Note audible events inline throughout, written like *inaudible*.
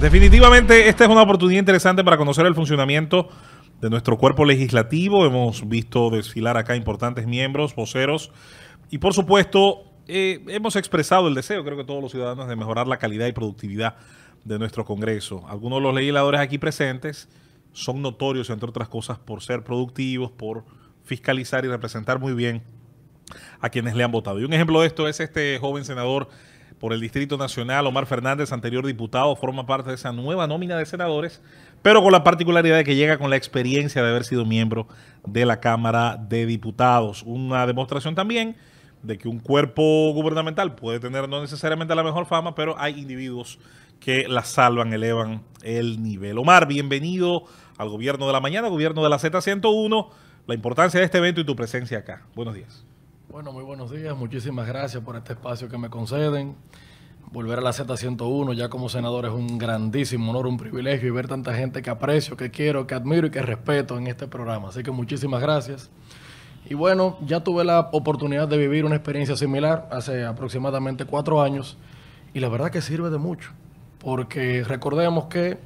definitivamente esta es una oportunidad interesante para conocer el funcionamiento de nuestro cuerpo legislativo. Hemos visto desfilar acá importantes miembros, voceros y por supuesto eh, hemos expresado el deseo, creo que todos los ciudadanos, de mejorar la calidad y productividad de nuestro Congreso. Algunos de los legisladores aquí presentes son notorios, entre otras cosas, por ser productivos, por fiscalizar y representar muy bien a quienes le han votado. Y un ejemplo de esto es este joven senador por el Distrito Nacional, Omar Fernández, anterior diputado, forma parte de esa nueva nómina de senadores, pero con la particularidad de que llega con la experiencia de haber sido miembro de la Cámara de Diputados. Una demostración también de que un cuerpo gubernamental puede tener no necesariamente la mejor fama, pero hay individuos que la salvan, elevan el nivel. Omar, bienvenido al Gobierno de la Mañana, Gobierno de la Z101, la importancia de este evento y tu presencia acá. Buenos días. Bueno, muy buenos días. Muchísimas gracias por este espacio que me conceden. Volver a la Z101 ya como senador es un grandísimo honor, un privilegio y ver tanta gente que aprecio, que quiero, que admiro y que respeto en este programa. Así que muchísimas gracias. Y bueno, ya tuve la oportunidad de vivir una experiencia similar hace aproximadamente cuatro años y la verdad que sirve de mucho, porque recordemos que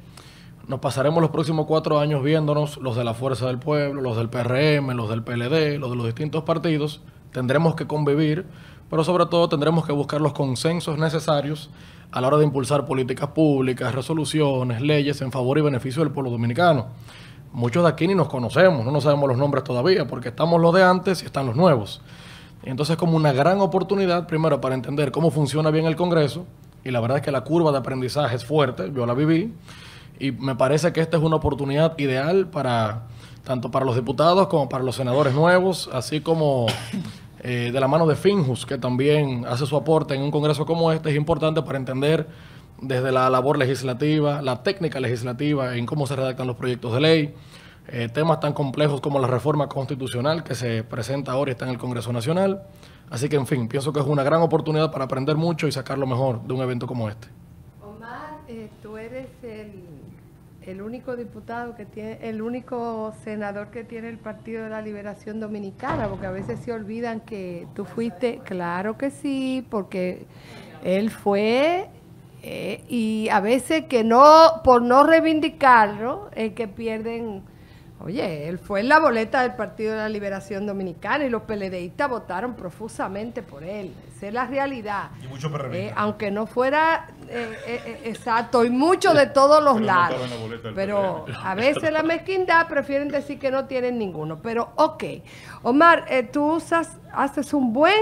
nos pasaremos los próximos cuatro años viéndonos los de la Fuerza del Pueblo, los del PRM, los del PLD, los de los distintos partidos tendremos que convivir, pero sobre todo tendremos que buscar los consensos necesarios a la hora de impulsar políticas públicas, resoluciones, leyes en favor y beneficio del pueblo dominicano. Muchos de aquí ni nos conocemos, no nos sabemos los nombres todavía, porque estamos los de antes y están los nuevos. Entonces, como una gran oportunidad, primero, para entender cómo funciona bien el Congreso, y la verdad es que la curva de aprendizaje es fuerte, yo la viví, y me parece que esta es una oportunidad ideal para tanto para los diputados como para los senadores nuevos, así como eh, de la mano de Finjus, que también hace su aporte en un congreso como este, es importante para entender desde la labor legislativa, la técnica legislativa, en cómo se redactan los proyectos de ley, eh, temas tan complejos como la reforma constitucional que se presenta ahora y está en el Congreso Nacional. Así que, en fin, pienso que es una gran oportunidad para aprender mucho y sacar lo mejor de un evento como este. el único diputado que tiene, el único senador que tiene el Partido de la Liberación Dominicana, porque a veces se olvidan que tú fuiste, claro que sí, porque él fue eh, y a veces que no, por no reivindicarlo, es que pierden Oye, él fue en la boleta del Partido de la Liberación Dominicana y los peledeístas votaron profusamente por él. Esa es la realidad. Y mucho eh, aunque no fuera eh, eh, exacto, y mucho de todos los lados. pero a veces la mezquindad prefieren decir que no tienen ninguno. Pero ok, Omar, tú usas, haces un buen,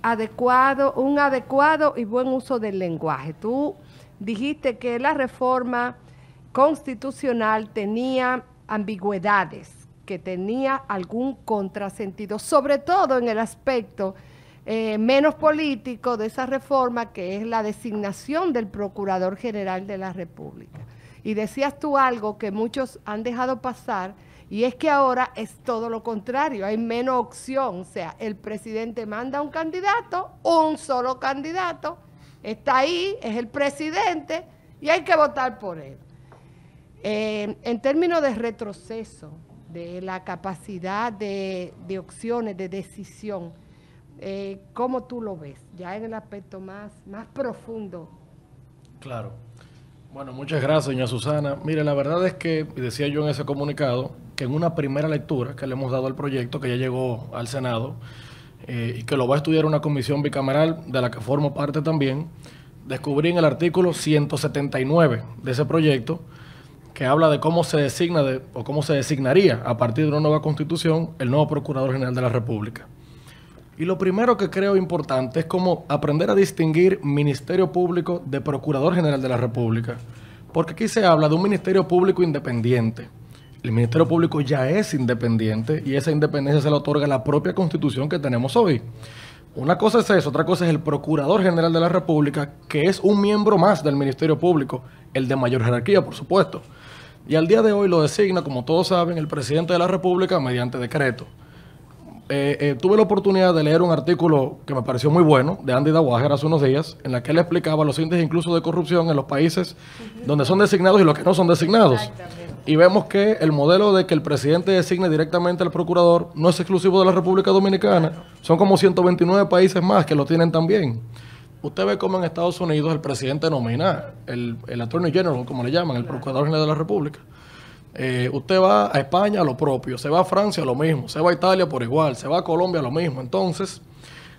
adecuado, un adecuado y buen uso del lenguaje. Tú dijiste que la reforma constitucional tenía ambigüedades, que tenía algún contrasentido, sobre todo en el aspecto eh, menos político de esa reforma, que es la designación del Procurador General de la República. Y decías tú algo que muchos han dejado pasar, y es que ahora es todo lo contrario, hay menos opción, o sea, el presidente manda un candidato, un solo candidato, está ahí, es el presidente, y hay que votar por él. Eh, en términos de retroceso, de la capacidad de, opciones, de decisión, eh, ¿cómo tú lo ves? Ya en el aspecto más, más profundo. Claro. Bueno, muchas gracias, señora Susana. Mire, la verdad es que, decía yo en ese comunicado, que en una primera lectura que le hemos dado al proyecto, que ya llegó al Senado, eh, y que lo va a estudiar una comisión bicameral de la que formo parte también, descubrí en el artículo 179 de ese proyecto que habla de cómo se designa o cómo se designaría a partir de una nueva constitución el nuevo Procurador General de la República. Y lo primero que creo importante es cómo aprender a distinguir Ministerio Público de Procurador General de la República. Porque aquí se habla de un Ministerio Público independiente. El Ministerio Público ya es independiente y esa independencia se la otorga la propia constitución que tenemos hoy. Una cosa es eso, otra cosa es el Procurador General de la República, que es un miembro más del Ministerio Público, el de mayor jerarquía, por supuesto. Y al día de hoy lo designa, como todos saben, el presidente de la República mediante decreto. Eh, eh, tuve la oportunidad de leer un artículo que me pareció muy bueno de Andy Dawager hace unos días, en la que él explicaba los índices incluso de corrupción en los países donde son designados y los que no son designados. Y vemos que el modelo de que el presidente designe directamente al procurador no es exclusivo de la República Dominicana. Son como 129 países más que lo tienen también. Usted ve cómo en Estados Unidos el presidente nomina el, el Attorney General, como le llaman, el Procurador General de la República. Eh, usted va a España lo propio, se va a Francia lo mismo, se va a Italia por igual, se va a Colombia lo mismo. Entonces,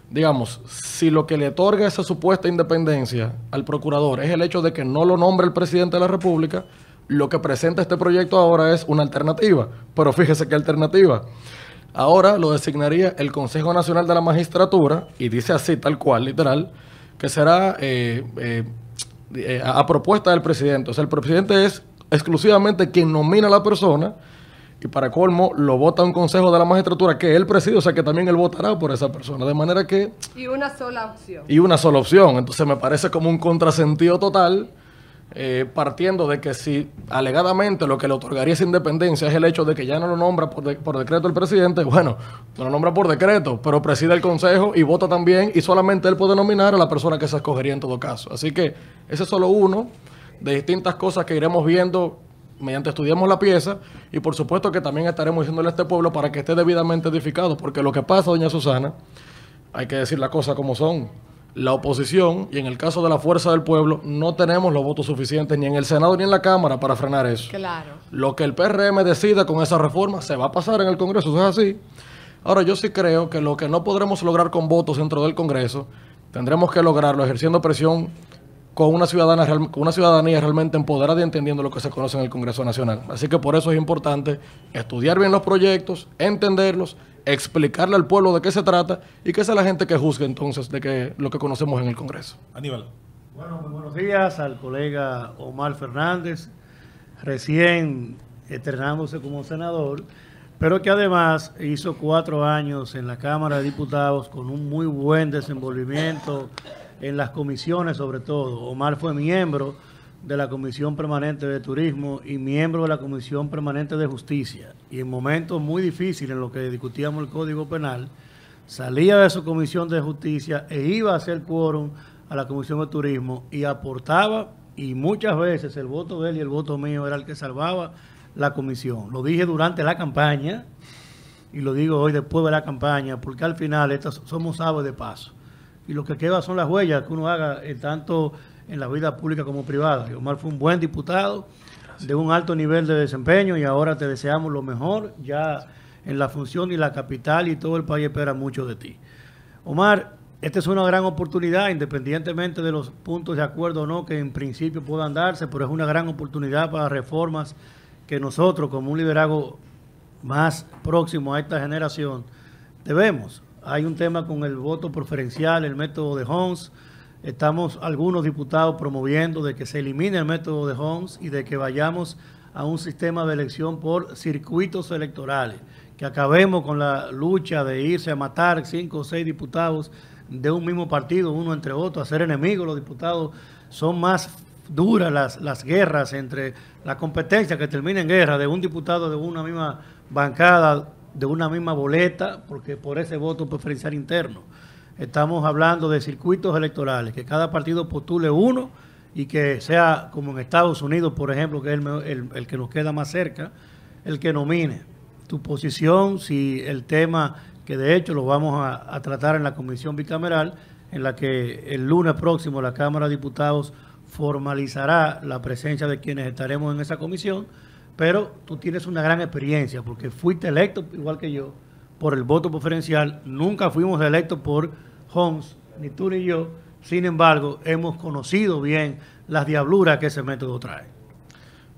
digamos, si lo que le otorga esa supuesta independencia al procurador es el hecho de que no lo nombre el presidente de la República, lo que presenta este proyecto ahora es una alternativa. Pero fíjese qué alternativa. Ahora lo designaría el Consejo Nacional de la Magistratura y dice así, tal cual, literal, que será eh, eh, a, a propuesta del presidente. O sea, el presidente es exclusivamente quien nomina a la persona y para colmo lo vota un consejo de la magistratura que él preside, o sea que también él votará por esa persona, de manera que... Y una sola opción. Y una sola opción, entonces me parece como un contrasentido total, eh, partiendo de que si alegadamente lo que le otorgaría esa independencia es el hecho de que ya no lo nombra por, por decreto el presidente, bueno, no lo nombra por decreto, pero preside el consejo y vota también y solamente él puede nominar a la persona que se escogería en todo caso. Así que ese es solo uno de distintas cosas que iremos viendo mediante estudiamos la pieza y por supuesto que también estaremos diciéndole a este pueblo para que esté debidamente edificado, porque lo que pasa, doña Susana, hay que decir la cosa como son. La oposición, y en el caso de la fuerza del pueblo, no tenemos los votos suficientes ni en el Senado ni en la Cámara para frenar eso. Claro. Lo que el PRM decida con esa reforma se va a pasar en el Congreso, es así. Ahora, yo sí creo que lo que no podremos lograr con votos dentro del Congreso, tendremos que lograrlo ejerciendo presión con una, ciudadana con una ciudadanía realmente empoderada y entendiendo lo que se conoce en el Congreso Nacional. Así que por eso es importante estudiar bien los proyectos, entenderlos, explicarle al pueblo de qué se trata y que sea la gente que juzgue entonces de que, lo que conocemos en el Congreso. Aníbal. Bueno, buenos días al colega Omar Fernández, recién estrenándose como senador, pero que además hizo cuatro años en la Cámara de Diputados con un muy buen desenvolvimiento en las comisiones sobre todo. Omar fue miembro de la Comisión Permanente de Turismo y miembro de la Comisión Permanente de Justicia. Y en momentos muy difíciles en los que discutíamos el Código Penal, salía de su Comisión de Justicia e iba a hacer quórum a la Comisión de Turismo y aportaba, y muchas veces el voto de él y el voto mío era el que salvaba la comisión. Lo dije durante la campaña y lo digo hoy después de la campaña, porque al final estas, somos aves de paso y lo que queda son las huellas que uno haga eh, tanto en la vida pública como privada. Omar fue un buen diputado de un alto nivel de desempeño y ahora te deseamos lo mejor. Ya en la función y la capital y todo el país espera mucho de ti. Omar, esta es una gran oportunidad, independientemente de los puntos de acuerdo o no que en principio puedan darse, pero es una gran oportunidad para reformas que nosotros, como un liderazgo más próximo a esta generación, debemos hay un tema con el voto preferencial, el método de Holmes. Estamos algunos diputados promoviendo de que se elimine el método de Holmes y de que vayamos a un sistema de elección por circuitos electorales, que acabemos con la lucha de irse a matar cinco o seis diputados de un mismo partido, uno entre otros a ser enemigos. Los diputados son más duras las, las guerras entre la competencia que termina en guerra de un diputado de una misma bancada de una misma boleta, porque por ese voto preferencial interno. Estamos hablando de circuitos electorales, que cada partido postule uno y que sea como en Estados Unidos, por ejemplo, que es el, que nos queda más cerca, el que nomine tu posición, si el tema, que de hecho lo vamos a tratar en la comisión bicameral, en la que el lunes próximo la Cámara de Diputados formalizará la presencia de quienes estaremos en esa comisión pero tú tienes una gran experiencia porque fuiste electo, igual que yo, por el voto preferencial. Nunca fuimos electos por Holmes, ni tú ni yo. Sin embargo, hemos conocido bien las diabluras que ese método trae.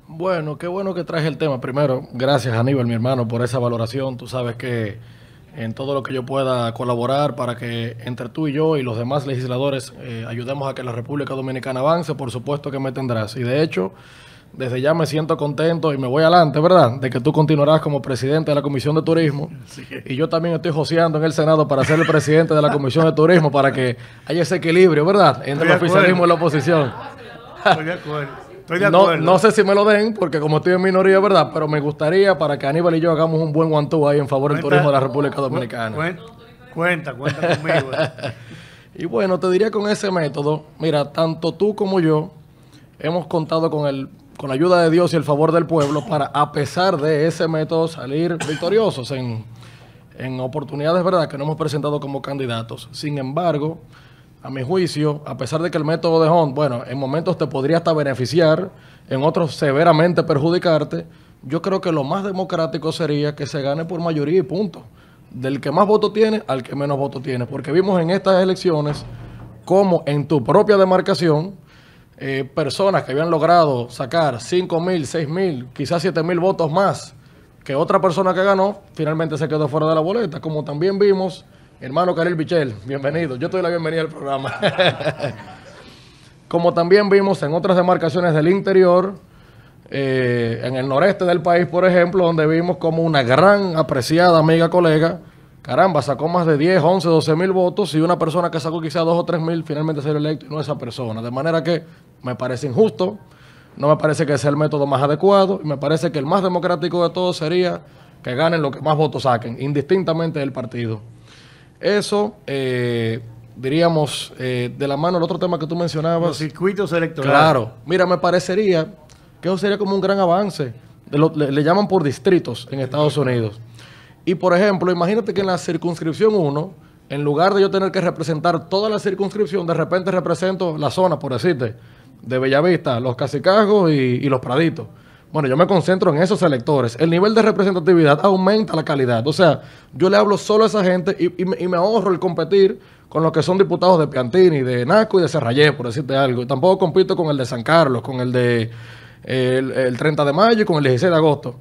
Bueno, qué bueno que traes el tema. Primero, gracias Aníbal, mi hermano, por esa valoración. Tú sabes que en todo lo que yo pueda colaborar para que entre tú y yo y los demás legisladores eh, ayudemos a que la República Dominicana avance, por supuesto que me tendrás. Y de hecho, desde ya me siento contento y me voy adelante, ¿verdad? De que tú continuarás como presidente de la Comisión de Turismo. Y yo también estoy joseando en el Senado para ser el presidente de la Comisión de Turismo, para que haya ese equilibrio, ¿verdad? Entre el oficialismo y la oposición. Estoy de acuerdo. Estoy de acuerdo. No, sé si me lo den, porque como estoy en minoría, ¿verdad? Pero me gustaría para que Aníbal y yo hagamos un buen guantú ahí en favor del turismo de la República Dominicana. Cuenta, cuenta, conmigo. *laughs* y bueno, te diría con ese método, mira, tanto tú como yo hemos contado con el con la ayuda de Dios y el favor del pueblo, para, a pesar de ese método, salir victoriosos en, en oportunidades, ¿verdad?, que no hemos presentado como candidatos. Sin embargo, a mi juicio, a pesar de que el método de Hunt, bueno, en momentos te podría hasta beneficiar, en otros severamente perjudicarte, yo creo que lo más democrático sería que se gane por mayoría y punto. Del que más voto tiene al que menos voto tiene. Porque vimos en estas elecciones cómo en tu propia demarcación eh, personas que habían logrado sacar 5 mil, 6 mil, quizás 7 mil votos más que otra persona que ganó, finalmente se quedó fuera de la boleta. Como también vimos, hermano Karil Bichel, bienvenido. Yo te doy la bienvenida al programa. *laughs* Como también vimos en otras demarcaciones del interior, eh, en el noreste del país, por ejemplo, donde vimos como una gran apreciada amiga, colega, caramba, sacó más de 10, 11, 12 mil votos y una persona que sacó quizás 2 o 3 mil finalmente se electo y no esa persona. De manera que me parece injusto, no me parece que sea el método más adecuado y me parece que el más democrático de todos sería que ganen lo que más votos saquen, indistintamente del partido. Eso, eh, diríamos, eh, de la mano el otro tema que tú mencionabas. Los circuitos electorales. Claro. Mira, me parecería que eso sería como un gran avance. le, le, llaman por distritos en Estados Unidos. Y por ejemplo, imagínate que en la circunscripción 1, en lugar de yo tener que representar toda la circunscripción, de repente represento la zona, por decirte de Bellavista, los Cacicagos y, los Praditos. Bueno, yo me concentro en esos electores. El nivel de representatividad aumenta la calidad. O sea, yo le hablo solo a esa gente y, me, ahorro el competir con los que son diputados de Piantini, de Naco y de Serrayé, por decirte algo. Y tampoco compito con el de San Carlos, con el de eh, el, 30 de mayo y con el 16 de agosto.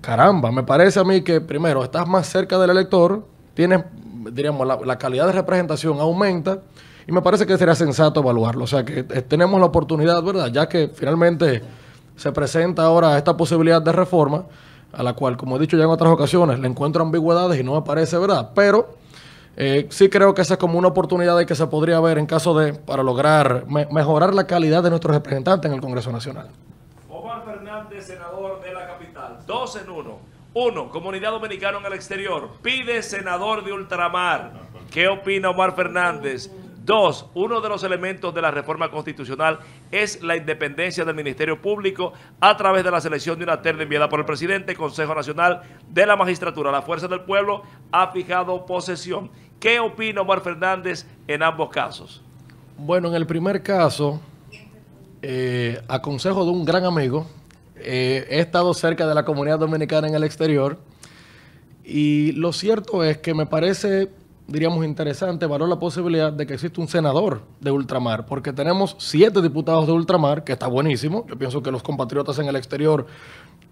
Caramba, me parece a mí que primero estás más cerca del elector, tienes, diríamos, la calidad de representación aumenta y me parece que sería sensato evaluarlo. O sea, que eh, tenemos la oportunidad, ¿verdad? Ya que finalmente se presenta ahora esta posibilidad de reforma, a la cual, como he dicho ya en otras ocasiones, le encuentro ambigüedades y no me parece, ¿verdad? Pero eh, sí creo que esa es como una oportunidad ...y que se podría ver en caso de, para lograr mejorar la calidad de nuestros representantes en el Congreso Nacional. Omar Fernández, senador de la capital, dos en uno. Uno, comunidad dominicana en el exterior, pide senador de ultramar. ¿Qué opina Omar Fernández? Dos, uno de los elementos de la reforma constitucional es la independencia del Ministerio Público a través de la selección de una terna enviada por el presidente, Consejo Nacional de la Magistratura. La Fuerza del Pueblo ha fijado posesión. ¿Qué opina Omar Fernández en ambos casos? Bueno, en el primer caso, eh, a consejo de un gran amigo, eh, he estado cerca de la comunidad dominicana en el exterior y lo cierto es que me parece diríamos, interesante, valor la posibilidad de que exista un senador de ultramar, porque tenemos siete diputados de ultramar, que está buenísimo. Yo pienso que los compatriotas en el exterior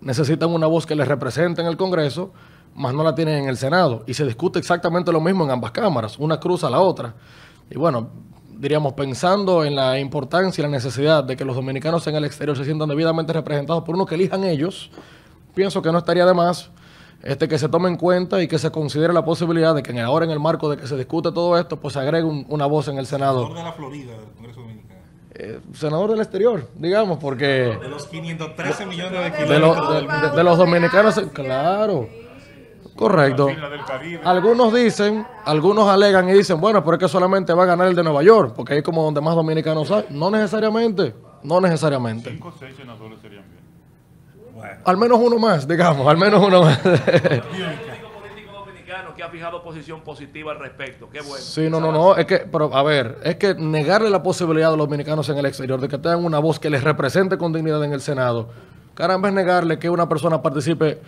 necesitan una voz que les represente en el Congreso, más no la tienen en el Senado. Y se discute exactamente lo mismo en ambas cámaras, una cruza a la otra. Y bueno, diríamos, pensando en la importancia y la necesidad de que los dominicanos en el exterior se sientan debidamente representados por uno que elijan ellos, pienso que no estaría de más este, que se tome en cuenta y que se considere la posibilidad de que ahora en el marco de que se discute todo esto, pues se agregue una voz en el Senado. Senador de la Florida, del Congreso Dominicano. Eh, senador del exterior, digamos, porque... De los 513 millones de kilómetros. De, los dominicanos, claro. Correcto. Algunos dicen, algunos alegan y dicen, bueno, pero es que solamente va a ganar el de Nueva York, porque ahí es como donde más dominicanos hay. No necesariamente, no necesariamente. Cinco, seis senadores serían al menos uno más, digamos, al menos uno más. que ha fijado posición positiva al respecto. Qué bueno. Sí, no, no, no. Es que, pero, a ver, es que negarle la posibilidad a los dominicanos en el exterior de que tengan una voz que les represente con dignidad en el Senado. Caramba, es negarle que una persona participe,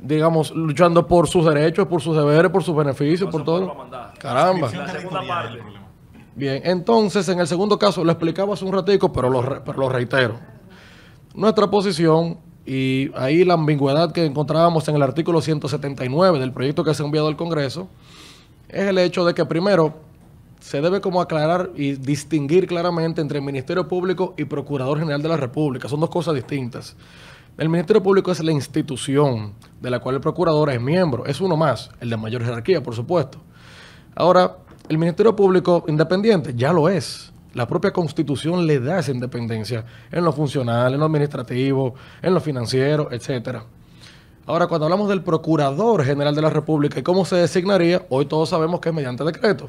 digamos, luchando por sus derechos, por sus deberes, por sus beneficios, por todo. Caramba. Bien, entonces, en el segundo caso, lo explicaba hace un ratico, pero lo, pero lo reitero. Nuestra posición y ahí la ambigüedad que encontrábamos en el artículo 179 del proyecto que se ha enviado al Congreso es el hecho de que primero se debe como aclarar y distinguir claramente entre el Ministerio Público y Procurador General de la República. Son dos cosas distintas. El Ministerio Público es la institución de la cual el Procurador es miembro. Es uno más, el de mayor jerarquía, por supuesto. Ahora, el Ministerio Público independiente ya lo es. La propia constitución le da esa independencia en lo funcional, en lo administrativo, en lo financiero, etcétera. Ahora, cuando hablamos del Procurador General de la República y cómo se designaría, hoy todos sabemos que es mediante decreto.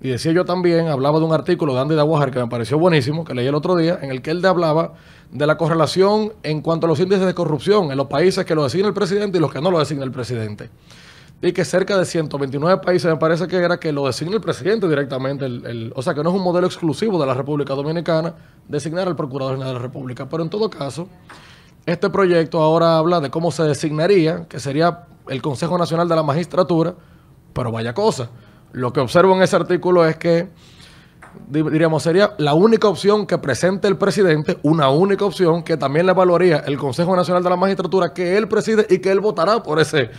Y decía yo también, hablaba de un artículo de Andy Dawajar que me pareció buenísimo, que leí el otro día, en el que él hablaba de la correlación en cuanto a los índices de corrupción en los países que lo designa el presidente y los que no lo designa el presidente y que cerca de 129 países, me parece que era que lo designe el presidente directamente, el, o sea que no es un modelo exclusivo de la República Dominicana designar al Procurador General de la República. Pero en todo caso, este proyecto ahora habla de cómo se designaría, que sería el Consejo Nacional de la Magistratura, pero vaya cosa. Lo que observo en ese artículo es que, diríamos, sería la única opción que presente el presidente, una única opción que también le evaluaría el Consejo Nacional de la Magistratura, que él preside y que él votará por ese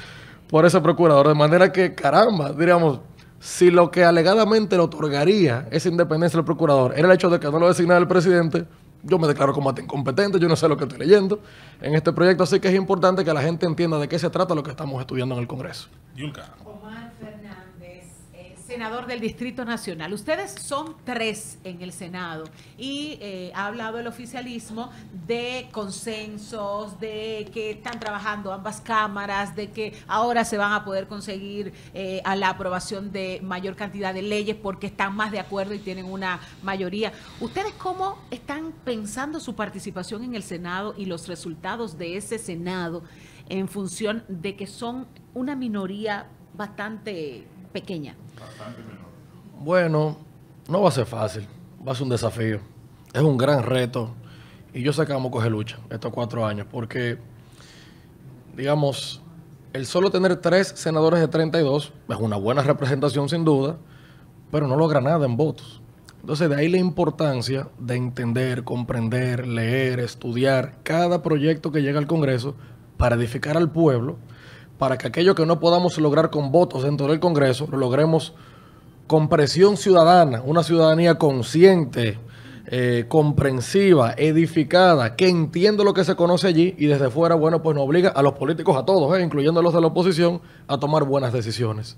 por ese procurador. De manera que, caramba, diríamos, si lo que alegadamente le otorgaría esa independencia al procurador era el hecho de que no lo designara el presidente, yo me declaro como incompetente, yo no sé lo que estoy leyendo en este proyecto, así que es importante que la gente entienda de qué se trata lo que estamos estudiando en el Congreso. Yulka senador del Distrito Nacional. Ustedes son tres en el Senado y eh, ha hablado el oficialismo de consensos, de que están trabajando ambas cámaras, de que ahora se van a poder conseguir eh, a la aprobación de mayor cantidad de leyes porque están más de acuerdo y tienen una mayoría. ¿Ustedes cómo están pensando su participación en el Senado y los resultados de ese Senado en función de que son una minoría bastante pequeña? Bueno, no va a ser fácil. Va a ser un desafío. Es un gran reto. Y yo sé que vamos coger lucha estos cuatro años. Porque, digamos, el solo tener tres senadores de 32 es una buena representación sin duda, pero no logra nada en votos. Entonces, de ahí la importancia de entender, comprender, leer, estudiar cada proyecto que llega al Congreso para edificar al pueblo para que aquello que no podamos lograr con votos dentro del Congreso, lo logremos con presión ciudadana, una ciudadanía consciente, eh, comprensiva, edificada, que entienda lo que se conoce allí y desde fuera, bueno, pues nos obliga a los políticos, a todos, eh, incluyendo a los de la oposición, a tomar buenas decisiones.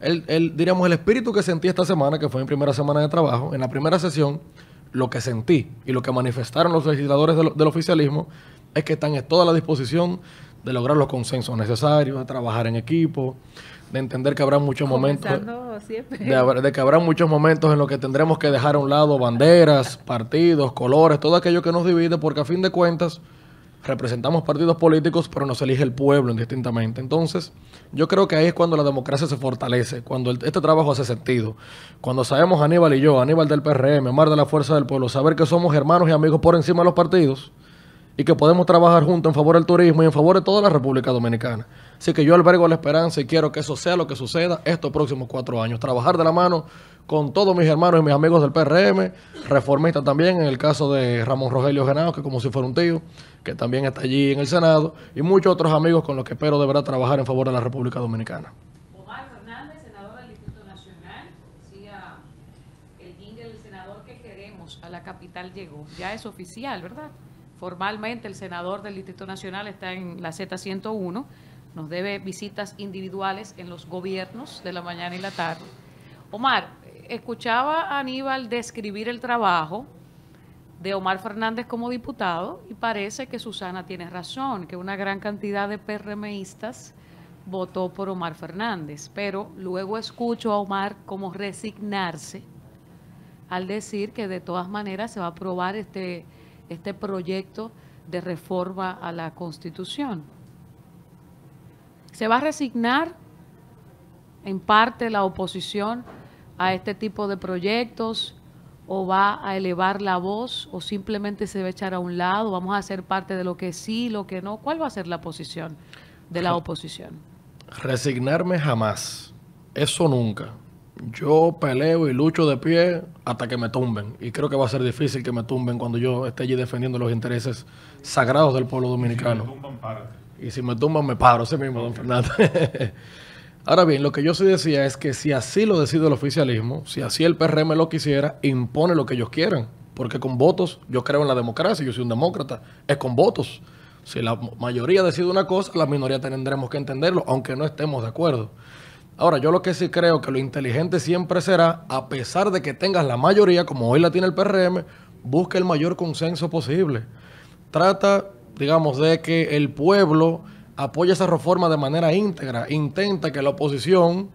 El, diríamos, el espíritu que sentí esta semana, que fue mi primera semana de trabajo, en la primera sesión, lo que sentí y lo que manifestaron los legisladores del, del oficialismo es que están en toda la disposición de lograr los consensos necesarios, de trabajar en equipo, de entender que habrá muchos momentos de, que habrá muchos momentos en los que tendremos que dejar a un lado banderas, partidos, colores, todo aquello que nos divide, porque a fin de cuentas representamos partidos políticos, pero nos elige el pueblo indistintamente. Entonces, yo creo que ahí es cuando la democracia se fortalece, cuando este trabajo hace sentido. Cuando sabemos Aníbal y yo, Aníbal del PRM, Mar de la Fuerza del Pueblo, saber que somos hermanos y amigos por encima de los partidos, y que podemos trabajar juntos en favor del turismo y en favor de toda la República Dominicana. Así que yo albergo la esperanza y quiero que eso sea lo que suceda estos próximos cuatro años. Trabajar de la mano con todos mis hermanos y mis amigos del PRM, reformista también, en el caso de Ramón Rogelio Genao, que como si fuera un tío, que también está allí en el Senado, y muchos otros amigos con los que espero de verdad trabajar en favor de la República Dominicana. Omar Fernández, senador del Distrito Nacional, decía el el senador que queremos a la capital llegó. Ya es oficial, ¿verdad? Formalmente el senador del Distrito Nacional está en la Z101, nos debe visitas individuales en los gobiernos de la mañana y la tarde. Omar, escuchaba a Aníbal describir el trabajo de Omar Fernández como diputado y parece que Susana tiene razón, que una gran cantidad de PRMistas votó por Omar Fernández, pero luego escucho a Omar como resignarse al decir que de todas maneras se va a aprobar este este proyecto de reforma a la Constitución. ¿Se va a resignar en parte la oposición a este tipo de proyectos o va a elevar la voz o simplemente se va a echar a un lado? ¿Vamos a ser parte de lo que sí, lo que no? ¿Cuál va a ser la posición de la oposición? Resignarme jamás. Eso nunca yo peleo y lucho de pie hasta que me tumben. Y creo que va a ser difícil que me tumben cuando yo esté allí defendiendo los intereses sagrados del pueblo dominicano. Y si me tumban, me paro, ese mismo, don Fernando. *laughs* Ahora bien, lo que yo sí decía es que si así lo decide el oficialismo, si así el PRM lo quisiera, impone lo que ellos quieran. Porque con votos, yo creo en la democracia, yo soy un demócrata, es con votos. Si la mayoría decide una cosa, la minoría tendremos que entenderlo, aunque no estemos de acuerdo. Ahora, yo lo que sí creo que lo inteligente siempre será, a pesar de que tengas la mayoría, como hoy la tiene el PRM, busque el mayor consenso posible. Trata, digamos, de que el pueblo apoye esa reforma de manera íntegra. Intenta que la oposición,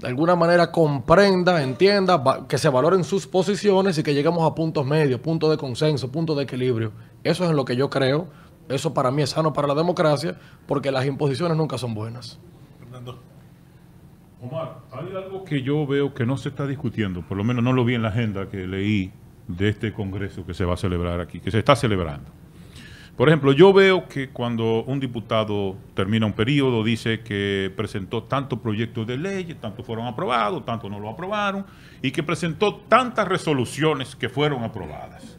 de alguna manera, comprenda, entienda, que se valoren sus posiciones y que lleguemos a puntos medios, puntos de consenso, puntos de equilibrio. Eso es lo que yo creo. Eso para mí es sano para la democracia, porque las imposiciones nunca son buenas. Omar, hay algo que yo veo que no se está discutiendo, por lo menos no lo vi en la agenda que leí de este congreso que se va a celebrar aquí, que se está celebrando. Por ejemplo, yo veo que cuando un diputado termina un periodo, dice que presentó tantos proyectos de ley, tantos fueron aprobados, tantos no lo aprobaron, y que presentó tantas resoluciones que fueron aprobadas.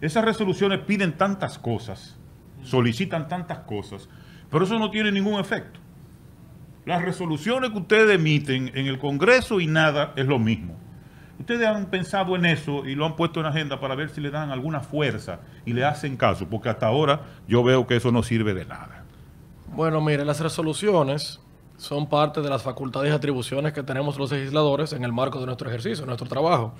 Esas resoluciones piden tantas cosas, solicitan tantas cosas, pero eso no tiene ningún efecto. Las resoluciones que ustedes emiten en el Congreso y nada es lo mismo. Ustedes han pensado en eso y lo han puesto en agenda para ver si le dan alguna fuerza y le hacen caso, porque hasta ahora yo veo que eso no sirve de nada. Bueno, mire, las resoluciones son parte de las facultades y atribuciones que tenemos los legisladores en el marco de nuestro ejercicio, nuestro trabajo.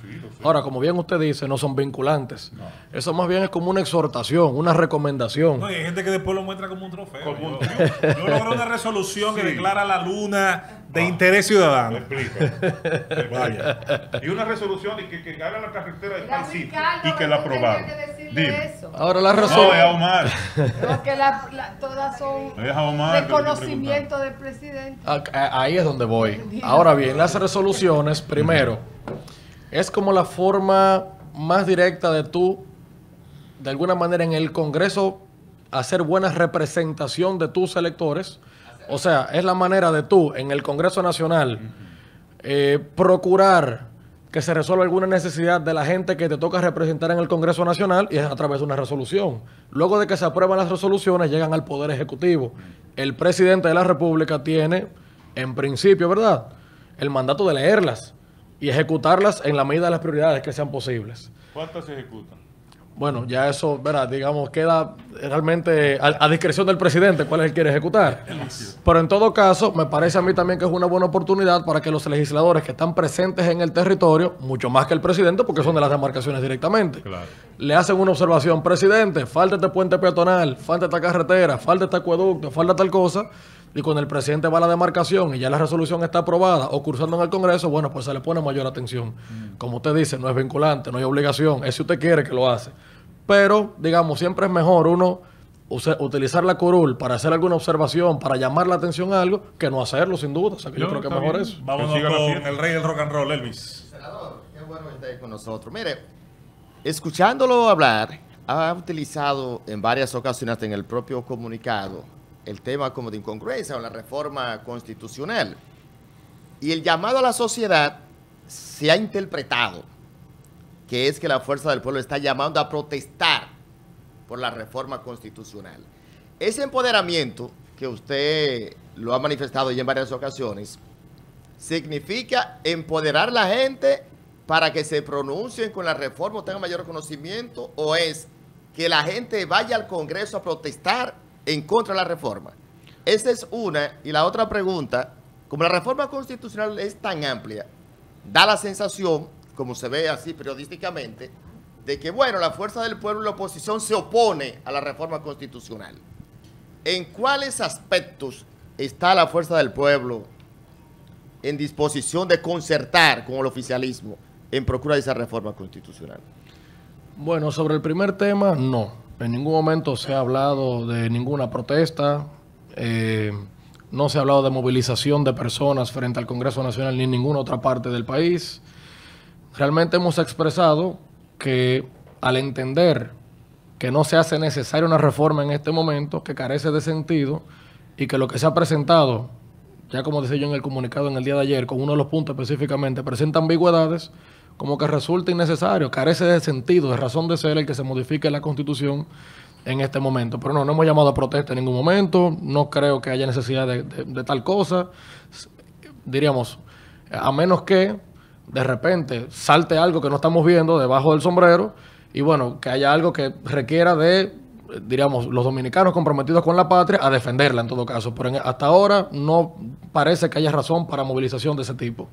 Ahora, como bien usted dice, no son vinculantes. Eso más bien es como una exhortación, una recomendación. hay gente que después lo muestra como un trofeo. yo, una resolución que declara la luna de ah. interés ciudadano. Explica. Vaya. Y una resolución y que, que la carretera de y que la aprobaron. Ahora la resolución No, Omar. todas son conocimiento del presidente. Ah, ah, ahí es donde voy. Ahora bien, las resoluciones, primero, es como la forma más directa de tú, de alguna manera en el Congreso, hacer buena representación de tus electores o sea, es la manera de tú, en el Congreso Nacional, eh, procurar que se resuelva alguna necesidad de la gente que te toca representar en el Congreso Nacional y es a través de una resolución. Luego de que se aprueban las resoluciones, llegan al Poder Ejecutivo. El presidente de la República tiene, en principio, ¿verdad?, el mandato de leerlas y ejecutarlas en la medida de las prioridades que sean posibles. ¿Cuántas se ejecutan? Bueno, ya eso, verá, digamos, queda realmente a, discreción del presidente cuál es el quiere ejecutar. Pero en todo caso, me parece a mí también que es una buena oportunidad para que los legisladores que están presentes en el territorio, mucho más que el presidente, porque son de las demarcaciones directamente, le hacen una observación, presidente, falta este puente peatonal, falta esta carretera, falta este acueducto, falta tal cosa y cuando el presidente va a la demarcación y ya la resolución está aprobada o cursando en el Congreso, bueno, pues se le pone mayor atención. Mm. Como usted dice, no es vinculante, no hay obligación, es si usted quiere que lo hace. Pero, digamos, siempre es mejor uno utilizar la curul para hacer alguna observación, para llamar la atención a algo, que no hacerlo, sin duda. O sea, que yo, creo que es mejor Vamos eso. Vamos con el rey del rock and roll, Elvis. Senador, qué bueno estar con nosotros. Mire, escuchándolo hablar, ha utilizado en varias ocasiones en el propio comunicado el tema como de incongruencia o la reforma constitucional. Y el llamado a la sociedad se ha interpretado que es que la fuerza del pueblo está llamando a protestar por la reforma constitucional. Ese empoderamiento que usted lo ha manifestado ya en varias ocasiones, significa empoderar a la gente para que se pronuncien con la reforma, o tengan mayor conocimiento, o es que la gente vaya al Congreso a protestar en contra de la reforma. Esa es una. Y la otra pregunta, como la reforma constitucional es tan amplia, da la sensación, como se ve así periodísticamente, de que, bueno, la fuerza del pueblo y la oposición se opone a la reforma constitucional. ¿En cuáles aspectos está la fuerza del pueblo en disposición de concertar con el oficialismo en procura de esa reforma constitucional? Bueno, sobre el primer tema, no. En ningún momento se ha hablado de ninguna protesta, eh, no se ha hablado de movilización de personas frente al Congreso Nacional ni en ninguna otra parte del país. Realmente hemos expresado que al entender que no se hace necesaria una reforma en este momento, que carece de sentido y que lo que se ha presentado, ya como decía yo en el comunicado en el día de ayer, con uno de los puntos específicamente, presenta ambigüedades, como que resulta innecesario, carece de sentido, de razón de ser el que se modifique la constitución en este momento. Pero no, no hemos llamado a protesta en ningún momento, no creo que haya necesidad de, tal cosa. Diríamos, a menos que de repente salte algo que no estamos viendo debajo del sombrero y bueno, que haya algo que requiera de, diríamos, los dominicanos comprometidos con la patria a defenderla en todo caso. Pero hasta ahora no parece que haya razón para movilización de ese tipo.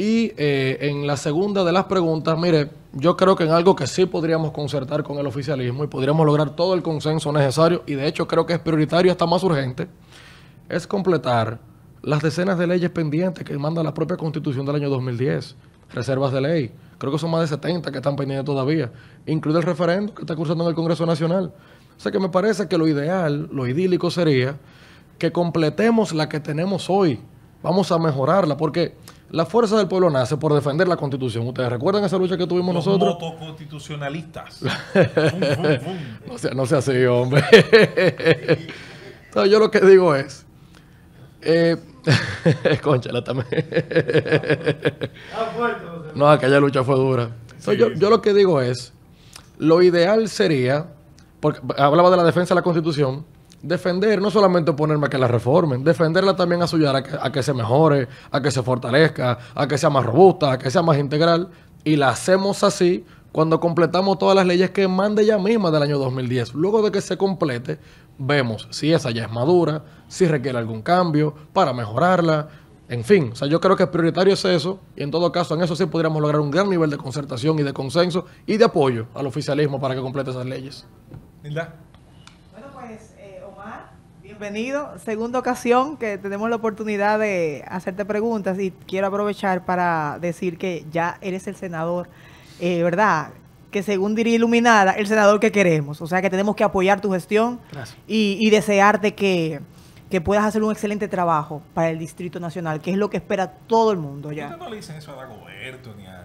Y eh, en la segunda de las preguntas, mire, yo creo que en algo que sí podríamos concertar con el oficialismo y podríamos lograr todo el consenso necesario, y de hecho creo que es prioritario, hasta más urgente, es completar las decenas de leyes pendientes que manda la propia Constitución del año 2010, reservas de ley, creo que son más de 70 que están pendientes todavía, incluido el referendo que está cursando en el Congreso Nacional. O sea que me parece que lo ideal, lo idílico sería que completemos la que tenemos hoy, vamos a mejorarla, porque la fuerza del pueblo nace por defender la constitución. Ustedes recuerdan esa lucha que tuvimos nosotros. Los constitucionalistas. *laughs* No, sea, así, hombre. Entonces, *laughs* yo lo que digo es. Eh, *laughs* también. no, aquella lucha fue dura. Entonces, yo, yo lo que digo es. Lo ideal sería. Porque hablaba de la defensa de la constitución defender, no solamente oponerme a que la reformen, defenderla también a su a que, a que se mejore, a que se fortalezca, a que sea más robusta, a que sea más integral. Y la hacemos así cuando completamos todas las leyes que manda ella misma del año 2010. Luego de que se complete, vemos si esa ya es madura, si requiere algún cambio para mejorarla. En fin, o sea, yo creo que prioritario es eso y en todo caso en eso sí podríamos lograr un gran nivel de concertación y de consenso y de apoyo al oficialismo para que complete esas leyes. verdad bienvenido. Segunda ocasión que tenemos la oportunidad de hacerte preguntas y quiero aprovechar para decir que ya eres el senador, eh, ¿verdad? Que según diría Iluminada, el senador que queremos. O sea que tenemos que apoyar tu gestión y, y, desearte que, que puedas hacer un excelente trabajo para el Distrito Nacional, que es lo que espera todo el mundo ya. no le dicen eso a Dagoberto ni a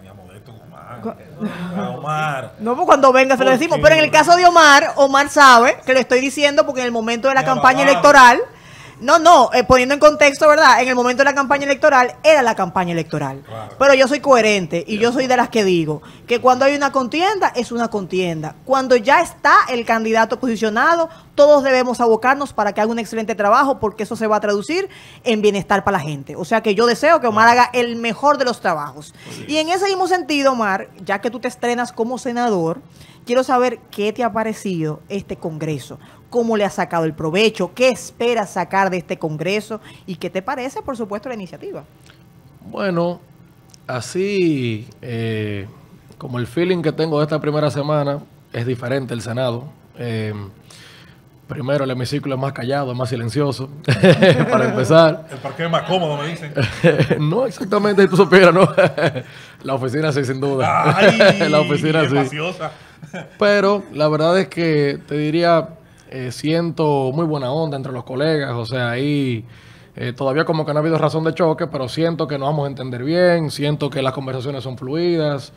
Omar. No, pues cuando venga se lo decimos. Pero en el caso de Omar, Omar sabe que lo estoy diciendo porque en el momento de la campaña electoral no, no, eh, poniendo en contexto, ¿verdad? En el momento de la campaña electoral era la campaña electoral. Pero yo soy coherente y yo soy de las que digo que cuando hay una contienda es una contienda. Cuando ya está el candidato posicionado, todos debemos abocarnos para que haga un excelente trabajo porque eso se va a traducir en bienestar para la gente. O sea que yo deseo que Omar haga el mejor de los trabajos. Y en ese mismo sentido, Omar, ya que tú te estrenas como senador, quiero saber qué te ha parecido este Congreso cómo le ha sacado el provecho, qué esperas sacar de este Congreso y qué te parece, por supuesto, la iniciativa. Bueno, así eh, como el feeling que tengo de esta primera semana es diferente el Senado. Eh, primero, el hemiciclo es más callado, es más silencioso, *laughs* para empezar. El parque es más cómodo, me dicen. *laughs* no exactamente, tú supieras, ¿no? *laughs* la oficina sí, sin duda. la oficina sí. Pero la verdad es que te diría eh, siento muy buena onda entre los colegas, o sea, ahí eh, todavía como que no ha habido razón de choque, pero siento que nos vamos a entender bien, siento que las conversaciones son fluidas,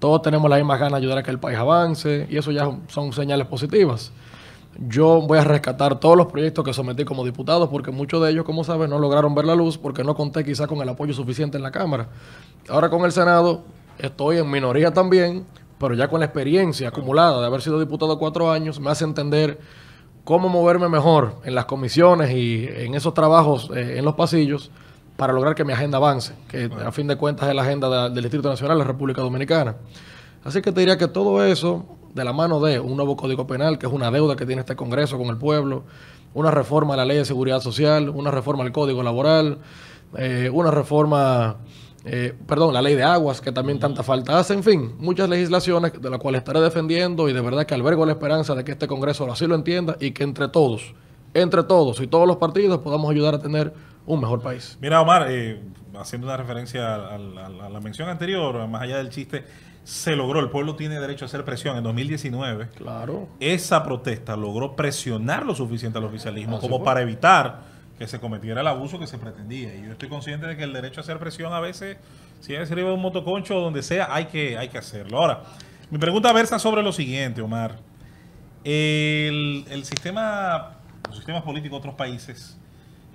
todos tenemos las mismas ganas de ayudar a que el país avance y eso ya son señales positivas. Yo voy a rescatar todos los proyectos que sometí como diputado porque muchos de ellos, como saben, no lograron ver la luz porque no conté quizás con el apoyo suficiente en la Cámara. Ahora con el Senado estoy en minoría también, pero ya con la experiencia acumulada de haber sido diputado cuatro años, me hace entender cómo moverme mejor en las comisiones y en esos trabajos eh, en los pasillos para lograr que mi agenda avance, que a fin de cuentas es la agenda del Distrito Nacional de la República Dominicana. Así que te diría que todo eso, de la mano de un nuevo Código Penal, que es una deuda que tiene este Congreso con el pueblo, una reforma a la Ley de Seguridad Social, una reforma al Código Laboral, eh, una reforma eh, perdón, la ley de aguas, que también tanta falta hace, en fin, muchas legislaciones de las cuales estaré defendiendo y de verdad que albergo la esperanza de que este Congreso así lo entienda y que entre todos, entre todos y todos los partidos podamos ayudar a tener un mejor país. Mira, Omar, eh, haciendo una referencia a, la mención anterior, más allá del chiste, se logró, el pueblo tiene derecho a hacer presión. En 2019, claro. esa protesta logró presionar lo suficiente al oficialismo como para evitar que se cometiera el abuso que se pretendía. Y yo estoy consciente de que el derecho a hacer presión a veces, si es arriba de un motoconcho o donde sea, hay que, hay que hacerlo. Ahora, mi pregunta versa sobre lo siguiente, Omar. El, sistema, los sistemas políticos de otros países,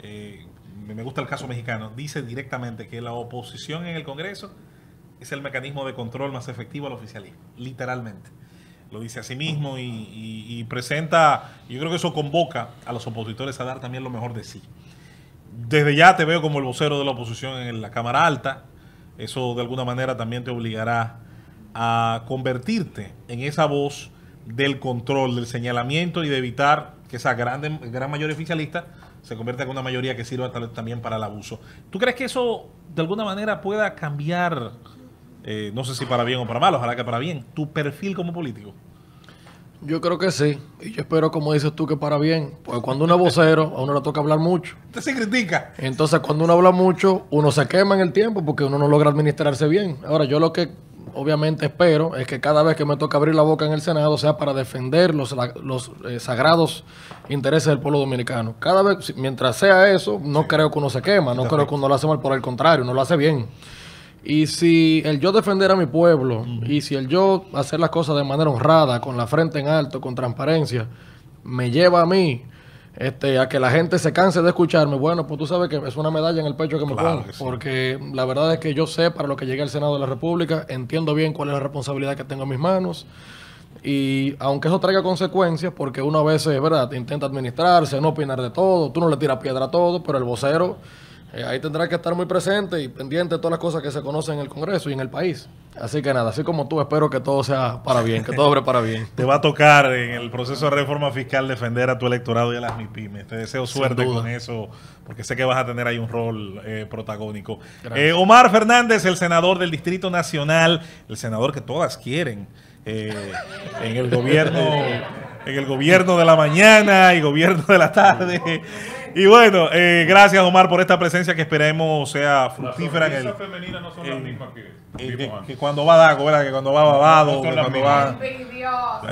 eh, me gusta el caso mexicano, dice directamente que la oposición en el Congreso es el mecanismo de control más efectivo al oficialismo, literalmente lo dice a sí mismo y, y, presenta, yo creo que eso convoca a los opositores a dar también lo mejor de sí. Desde ya te veo como el vocero de la oposición en la Cámara Alta, eso de alguna manera también te obligará a convertirte en esa voz del control, del señalamiento y de evitar que esa gran mayoría oficialista se convierta en una mayoría que sirva también para el abuso. ¿Tú crees que eso de alguna manera pueda cambiar? Eh, no sé si para bien o para mal, ojalá que para bien, tu perfil como político. Yo creo que sí. Y yo espero, como dices tú, que para bien. Porque cuando uno es vocero, a uno le toca hablar mucho. Usted se critica. Entonces, cuando uno habla mucho, uno se quema en el tiempo porque uno no logra administrarse bien. Ahora, yo lo que obviamente espero es que cada vez que me toca abrir la boca en el Senado sea para defender los, los eh, sagrados intereses del pueblo dominicano. Cada vez, mientras sea eso, no creo que uno se quema, no creo que uno lo hace mal, por el contrario, uno lo hace bien. Y si el yo defender a mi pueblo, y si el yo hacer las cosas de manera honrada, con la frente en alto, con transparencia, me lleva a mí este, a que la gente se canse de escucharme, bueno, pues tú sabes que es una medalla en el pecho que me Porque la verdad es que yo sé para lo que llegué al Senado de la República, entiendo bien cuál es la responsabilidad que tengo en mis manos. Y aunque eso traiga consecuencias, porque uno a veces, ¿verdad?, intenta administrarse, no opinar de todo, tú no le tiras piedra a todo, pero el vocero eh, ahí tendrá que estar muy presente y pendiente de todas las cosas que se conocen en el Congreso y en el país. Así que nada, así como tú, espero que todo sea para bien, que todo obre para bien. Te va a tocar en el proceso de reforma fiscal defender a tu electorado y a las MIPIMES. Te deseo suerte con eso, porque sé que vas a tener ahí un rol eh, protagónico. Eh, Omar Fernández, el senador del Distrito Nacional, el senador que todas quieren eh, en el gobierno. en el gobierno de la mañana y gobierno de la tarde. Y bueno, eh, gracias Omar por esta presencia que esperemos sea fructífera. Las femeninas no son las mismas que, cuando va Daco, ¿verdad? Que cuando va Babado, que cuando va...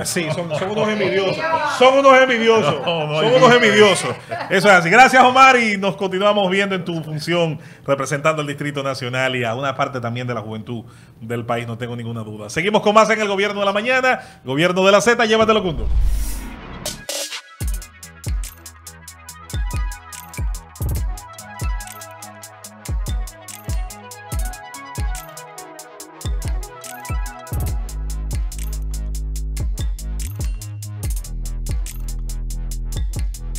Sí, son, son, unos envidiosos. Son unos envidiosos. son unos envidiosos. Eso es así. Gracias Omar y nos continuamos viendo en tu función representando al Distrito Nacional y a una parte también de la juventud del país, no tengo ninguna duda. Seguimos con más en el Gobierno de la Mañana, Gobierno de la Z, llévatelo, Cundo.